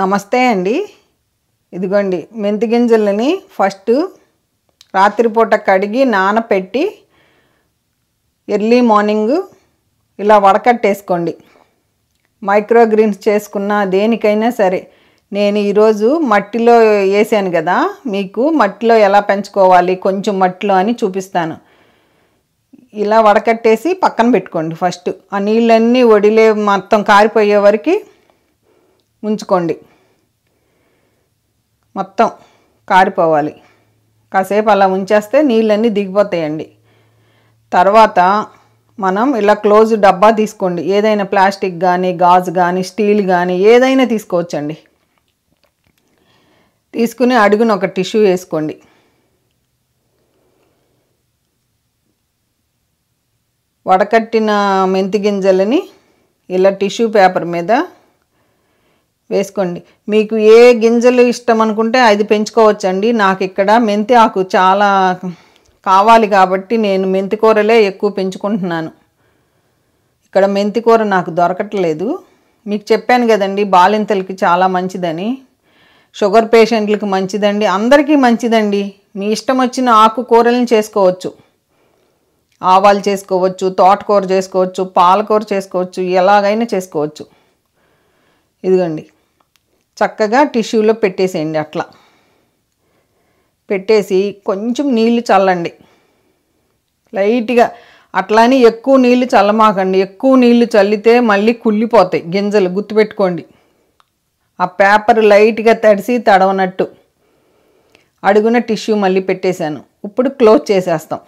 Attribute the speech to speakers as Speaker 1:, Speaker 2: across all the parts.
Speaker 1: నమస్తే అండి ఇదిగోండి మెంతి గింజలని ఫస్ట్ రాత్రిపూట కడిగి నానపెట్టి ఎర్లీ మార్నింగ్ ఇలా వడకట్టేసుకోండి మైక్రోగ్రీన్స్ చేసుకున్న దేనికైనా సరే నేను ఈరోజు మట్టిలో వేసాను కదా మీకు మట్టిలో ఎలా పెంచుకోవాలి కొంచెం మట్టిలో అని చూపిస్తాను ఇలా వడకట్టేసి పక్కన పెట్టుకోండి ఫస్ట్ ఆ నీళ్ళన్నీ ఒడిలే మొత్తం కారిపోయే వరకు ఉంచుకోండి మొత్తం కారిపోవాలి కాసేపు అలా ఉంచేస్తే నీళ్ళన్నీ దిగిపోతాయండి తర్వాత మనం ఇలా క్లోజ్ డబ్బా తీసుకోండి ఏదైనా ప్లాస్టిక్ కానీ గాజు కానీ స్టీల్ కానీ ఏదైనా తీసుకోవచ్చండి తీసుకుని అడుగున ఒక టిష్యూ వేసుకోండి వడకట్టిన మెంతి గింజలని ఇలా టిష్యూ పేపర్ మీద వేసుకోండి మీకు ఏ గింజలు ఇష్టం అనుకుంటే అది పెంచుకోవచ్చండి నాకు ఇక్కడ మెంతి ఆకు చాలా కావాలి కాబట్టి నేను మెంతి కూరలే ఎక్కువ పెంచుకుంటున్నాను ఇక్కడ మెంతి కూర నాకు దొరకట్లేదు మీకు చెప్పాను కదండి బాలింతలకి చాలా మంచిదని షుగర్ పేషెంట్లకు మంచిదండి అందరికీ మంచిదండి మీ ఇష్టం వచ్చిన ఆకు కూరలను చేసుకోవచ్చు ఆవాలు చేసుకోవచ్చు తోటకూర చేసుకోవచ్చు పాలకూర చేసుకోవచ్చు ఎలాగైనా చేసుకోవచ్చు ఇదిగోండి చక్కగా టిష్యూలో పెట్టేసేయండి అట్లా పెట్టేసి కొంచెం నీళ్ళు చల్లండి లైట్గా అట్లానే ఎక్కువ నీళ్ళు చల్లమాకండి ఎక్కువ నీళ్ళు చల్లితే మళ్ళీ కుళ్ళిపోతాయి గింజలు గుర్తుపెట్టుకోండి ఆ పేపర్ లైట్గా తడిసి తడవనట్టు అడుగున టిష్యూ మళ్ళీ పెట్టేశాను ఇప్పుడు క్లోజ్ చేసేస్తాం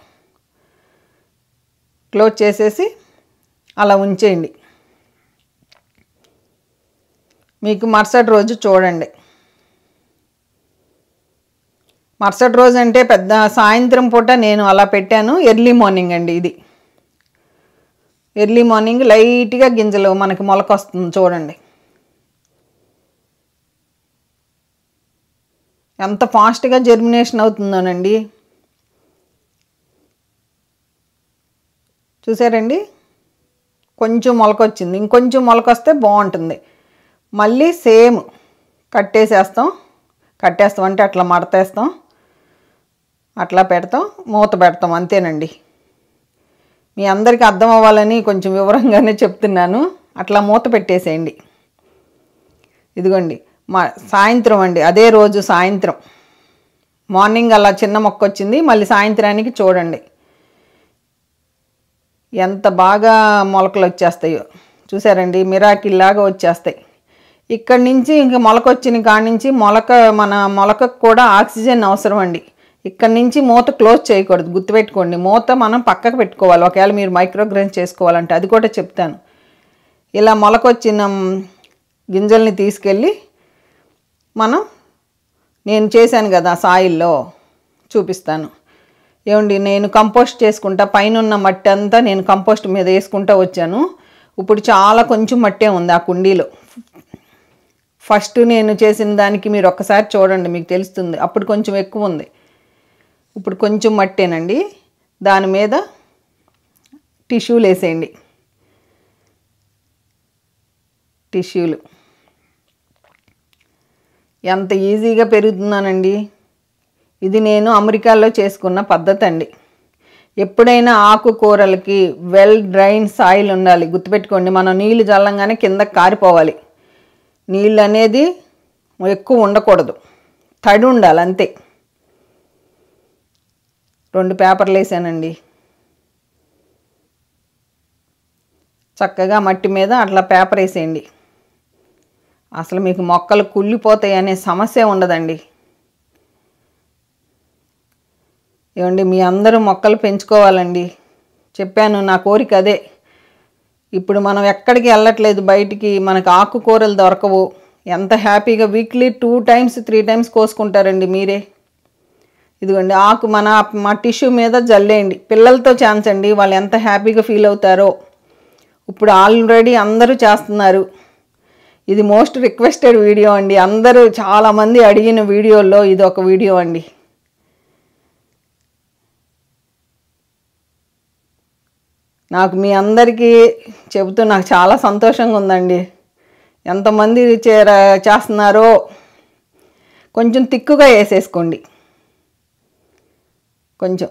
Speaker 1: క్లోజ్ చేసేసి అలా ఉంచేయండి మీకు మరుసటి రోజు చూడండి మరుసటి రోజు అంటే పెద్ద సాయంత్రం పూట నేను అలా పెట్టాను ఎర్లీ మార్నింగ్ అండి ఇది ఎర్లీ మార్నింగ్ లైట్గా గింజలు మనకి మొలకొస్తుంది చూడండి ఎంత ఫాస్ట్గా జర్మినేషన్ అవుతుందోనండి చూసారండి కొంచెం మొలకొచ్చింది ఇంకొంచెం మొలకొస్తే బాగుంటుంది మళ్ళీ సేమ్ కట్టేసేస్తాం కట్టేస్తాం అంటే అట్లా మడతేస్తాం అట్లా పెడతాం మూత పెడతాం అంతేనండి మీ అందరికీ అర్థం అవ్వాలని కొంచెం వివరంగానే చెప్తున్నాను అట్లా మూత పెట్టేసేయండి ఇదిగోండి మా సాయంత్రం అండి అదే రోజు సాయంత్రం మార్నింగ్ అలా చిన్న మొక్క వచ్చింది మళ్ళీ సాయంత్రానికి చూడండి ఎంత బాగా మొలకలు వచ్చేస్తాయో చూసారండి మిరాకిల్లాగా వచ్చేస్తాయి ఇక్కడ నుంచి ఇంకా మొలకొచ్చిన కాడి నుంచి మొలక మన మొలకకు కూడా ఆక్సిజన్ అవసరం అండి ఇక్కడ నుంచి మూత క్లోజ్ చేయకూడదు గుర్తుపెట్టుకోండి మూత మనం పక్కకు పెట్టుకోవాలి ఒకవేళ మీరు మైక్రోగ్రైన్ చేసుకోవాలంటే అది కూడా చెప్తాను ఇలా మొలకొచ్చిన గింజల్ని తీసుకెళ్ళి మనం నేను చేశాను కదా సాయిల్లో చూపిస్తాను ఏమండి నేను కంపోస్ట్ చేసుకుంటా పైన ఉన్న మట్టి అంతా నేను కంపోస్ట్ మీద వేసుకుంటా వచ్చాను ఇప్పుడు చాలా కొంచెం మట్టే ఉంది ఆ కుండీలో ఫస్ట్ నేను చేసిన దానికి మీరు ఒక్కసారి చూడండి మీకు తెలుస్తుంది అప్పుడు కొంచెం ఎక్కువ ఉంది ఇప్పుడు కొంచెం మట్టేనండి దాని మీద టిష్యూలు వేసేయండి టిష్యూలు ఎంత ఈజీగా పెరుగుతున్నానండి ఇది నేను అమెరికాలో చేసుకున్న పద్ధతి అండి ఎప్పుడైనా ఆకుకూరలకి వెల్ డ్రైన్ సాయిల్ ఉండాలి గుర్తుపెట్టుకోండి మనం నీళ్ళు చల్లంగానే కింద కారిపోవాలి నీళ్ళు అనేది ఎక్కువ ఉండకూడదు తడి ఉండాలి అంతే రెండు పేపర్లు వేసానండి చక్కగా మట్టి మీద అట్లా పేపర్ వేసేయండి అసలు మీకు మొక్కలు కుళ్ళిపోతాయి అనే సమస్య ఉండదండి ఏమండి మీ అందరూ మొక్కలు పెంచుకోవాలండి చెప్పాను నా కోరిక అదే ఇప్పుడు మనం ఎక్కడికి వెళ్ళట్లేదు బయటికి మనకు ఆకుకూరలు దొరకవు ఎంత హ్యాపీగా weekly two times three times కోసుకుంటారండి మీరే ఇదిగోండి ఆకు మన మా టిష్యూ మీద జల్లేయండి పిల్లలతో అండి వాళ్ళు ఎంత హ్యాపీగా ఫీల్ అవుతారో ఇప్పుడు ఆల్రెడీ అందరూ చేస్తున్నారు ఇది మోస్ట్ రిక్వెస్టెడ్ వీడియో అండి అందరూ చాలామంది అడిగిన వీడియోల్లో ఇది ఒక వీడియో అండి నాకు మీ అందరికీ చెబుతూ నాకు చాలా సంతోషంగా ఉందండి ఎంతమంది చేర చేస్తున్నారో కొంచెం తిక్కుగా వేసేసుకోండి కొంచెం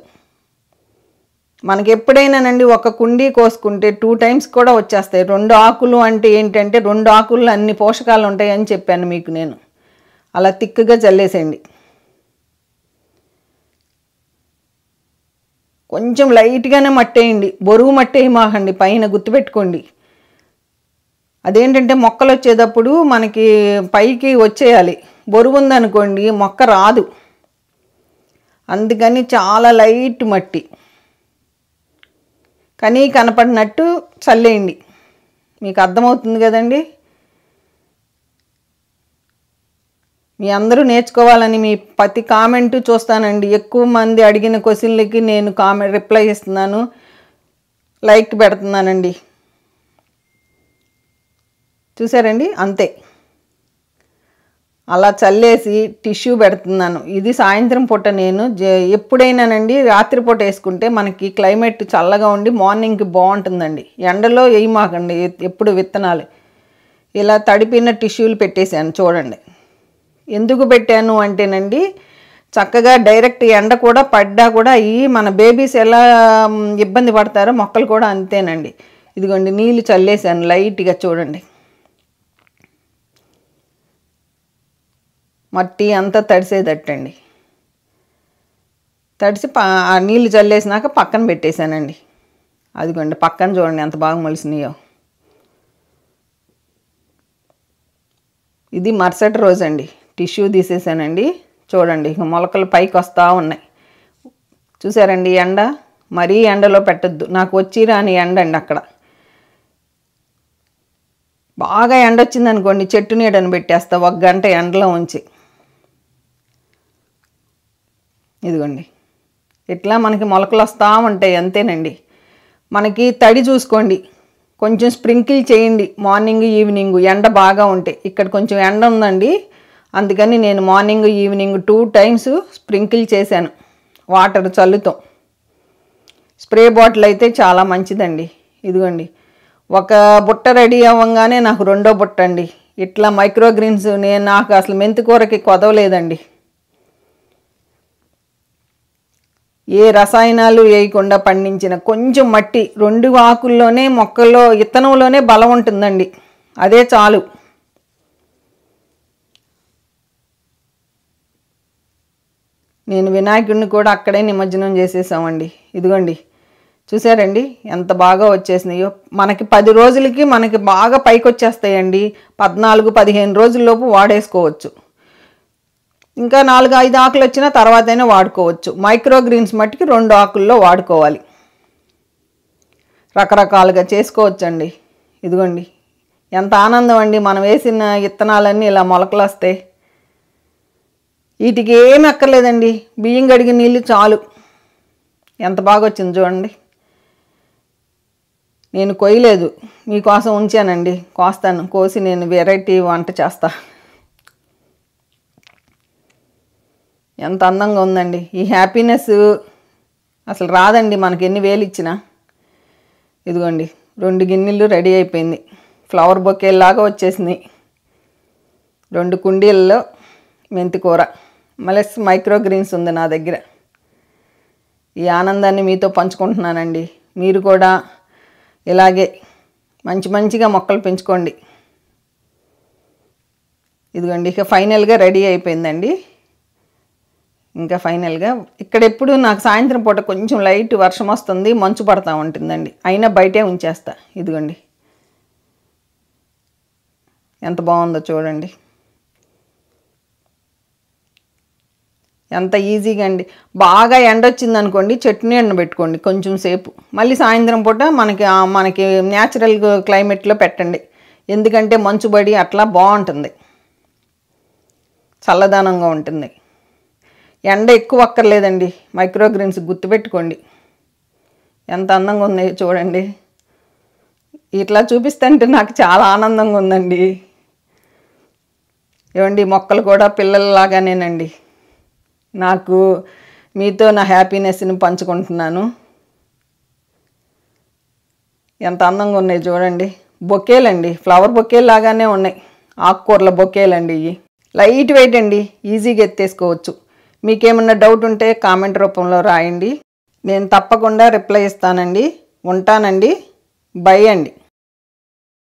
Speaker 1: మనకి ఎప్పుడైనానండి ఒక కుండీ కోసుకుంటే టూ టైమ్స్ కూడా వచ్చేస్తాయి రెండు ఆకులు అంటే ఏంటంటే రెండు ఆకుల్లో అన్ని పోషకాలు ఉంటాయని చెప్పాను మీకు నేను అలా తిక్కుగా చల్లేసేయండి కొంచెం లైట్గానే మట్టేయండి బరువు మట్టేయమాకండి పైన గుర్తుపెట్టుకోండి అదేంటంటే మొక్కలు వచ్చేటప్పుడు మనకి పైకి వచ్చేయాలి బరువు ఉందనుకోండి మొక్క రాదు అందుకని చాలా లైట్ మట్టి కానీ కనపడినట్టు చల్లేయండి మీకు అర్థమవుతుంది కదండి మీ అందరూ నేర్చుకోవాలని మీ ప్రతి కామెంటు చూస్తానండి ఎక్కువ మంది అడిగిన క్వశ్చన్లకి నేను కామెంట్ రిప్లై ఇస్తున్నాను లైక్ పెడుతున్నానండి చూసారండి అంతే అలా చల్లేసి టిష్యూ పెడుతున్నాను ఇది సాయంత్రం పూట నేను ఎప్పుడైనానండి రాత్రిపూట వేసుకుంటే మనకి క్లైమేట్ చల్లగా ఉండి మార్నింగ్కి బాగుంటుందండి ఎండలో వేయమాకండి ఎప్పుడు విత్తనాలు ఇలా తడిపిన టిష్యూలు పెట్టేశాను చూడండి ఎందుకు పెట్టాను అంటేనండి చక్కగా డైరెక్ట్ ఎండ కూడా పడ్డా కూడా ఈ మన బేబీస్ ఎలా ఇబ్బంది పడతారో మొక్కలు కూడా అంతేనండి ఇదిగోండి నీళ్ళు చల్లేసాను లైట్గా చూడండి మట్టి అంతా తడిసేదట్టండి తడిసి పా ఆ నీళ్ళు చల్లేసినాక పక్కన పెట్టేశానండి అదిగోండి పక్కన చూడండి ఎంత బాగా మలిసినాయో ఇది మరుసటి రోజండి టిష్యూ తీసేసానండి చూడండి ఇక మొలకలు పైకి వస్తూ ఉన్నాయి చూసారండి ఎండ మరీ ఎండలో పెట్టద్దు నాకు వచ్చి రాని ఎండ అండి అక్కడ బాగా ఎండ వచ్చిందనుకోండి చెట్టు నీడని పెట్టేస్తా ఒక గంట ఎండలో ఉంచి ఇదిగోండి ఇట్లా మనకి మొలకలు వస్తూ ఉంటాయి అంతేనండి మనకి తడి చూసుకోండి కొంచెం స్ప్రింకిల్ చేయండి మార్నింగ్ ఈవినింగ్ ఎండ బాగా ఉంటే ఇక్కడ కొంచెం ఎండ ఉందండి అందుకని నేను morning evening two times sprinkle చేశాను వాటర్ చల్లుతో స్ప్రే బాటిల్ అయితే చాలా మంచిదండి ఇదిగోండి ఒక బుట్ట రెడీ అవ్వగానే నాకు రెండో బుట్ట అండి ఇట్లా మైక్రోగ్రీన్స్ నేను నాకు అసలు మెంతికూరకి కొదవలేదండి ఏ రసాయనాలు వేయకుండా పండించిన కొంచెం మట్టి రెండు ఆకుల్లోనే మొక్కల్లో ఇత్తనంలోనే బలం ఉంటుందండి అదే చాలు నేను వినాయకుడిని కూడా అక్కడే నిమజ్జనం చేసేసామండి ఇదిగోండి చూసారండి ఎంత బాగా వచ్చేసినాయో మనకి పది రోజులకి మనకి బాగా పైకి వచ్చేస్తాయండి పద్నాలుగు పదిహేను రోజుల్లోపు వాడేసుకోవచ్చు ఇంకా నాలుగు ఐదు ఆకులు వచ్చిన తర్వాతైనా వాడుకోవచ్చు మైక్రోగ్రీన్స్ మట్టికి రెండు ఆకుల్లో వాడుకోవాలి రకరకాలుగా చేసుకోవచ్చండి ఇదిగోండి ఎంత ఆనందం అండి మనం వేసిన విత్తనాలన్నీ ఇలా మొలకలు వస్తాయి వీటికి ఏమి అక్కర్లేదండి బియ్యం కడిగిన నీళ్ళు చాలు ఎంత బాగా వచ్చింది చూడండి నేను కొయ్యలేదు మీకోసం ఉంచానండి కోస్తాను కోసి నేను వెరైటీ వంట చేస్తా ఎంత అందంగా ఉందండి ఈ హ్యాపీనెస్ అసలు రాదండి మనకి ఎన్ని వేలు ఇచ్చినా ఇదిగోండి రెండు గిన్నెలు రెడీ అయిపోయింది ఫ్లవర్ బొకేలాగా వచ్చేసింది రెండు కుండీల్లో మెంతికూర మలెస్ మైక్రోగ్రీన్స్ ఉంది నా దగ్గర ఈ ఆనందాన్ని మీతో పంచుకుంటున్నానండి మీరు కూడా ఇలాగే మంచి మంచిగా మొక్కలు పెంచుకోండి ఇదిగోండి ఇక ఫైనల్గా రెడీ అయిపోయిందండి ఇంకా ఫైనల్గా ఇక్కడ ఎప్పుడు నాకు సాయంత్రం పూట కొంచెం లైట్ వర్షం వస్తుంది మంచు పడతా ఉంటుందండి అయినా బయటే ఉంచేస్తా ఇదిగోండి ఎంత బాగుందో చూడండి ఎంత ఈజీగా అండి బాగా ఎండ వచ్చింది అనుకోండి చట్నీ ఎండ పెట్టుకోండి కొంచెం సేపు మళ్ళీ సాయంత్రం పూట మనకి మనకి న్యాచురల్ క్లైమేట్లో పెట్టండి ఎందుకంటే మంచుబడి అట్లా బాగుంటుంది చల్లదనంగా ఉంటుంది ఎండ ఎక్కువ అక్కర్లేదండి మైక్రోగ్రీన్స్ గుర్తుపెట్టుకోండి ఎంత అందంగా ఉంది చూడండి ఇట్లా అంటే నాకు చాలా ఆనందంగా ఉందండి ఏమండి మొక్కలు కూడా పిల్లలలాగానేనండి నాకు మీతో నా హ్యాపీనెస్ని పంచుకుంటున్నాను ఎంత అందంగా ఉన్నాయి చూడండి బొకేలండి ఫ్లవర్ బొకేలు లాగానే ఉన్నాయి ఆకుకూరల బొకేలండి ఇవి లైట్ వెయిట్ అండి ఈజీగా ఎత్తేసుకోవచ్చు మీకేమన్నా డౌట్ ఉంటే కామెంట్ రూపంలో రాయండి నేను తప్పకుండా రిప్లై ఇస్తానండి ఉంటానండి బై అండి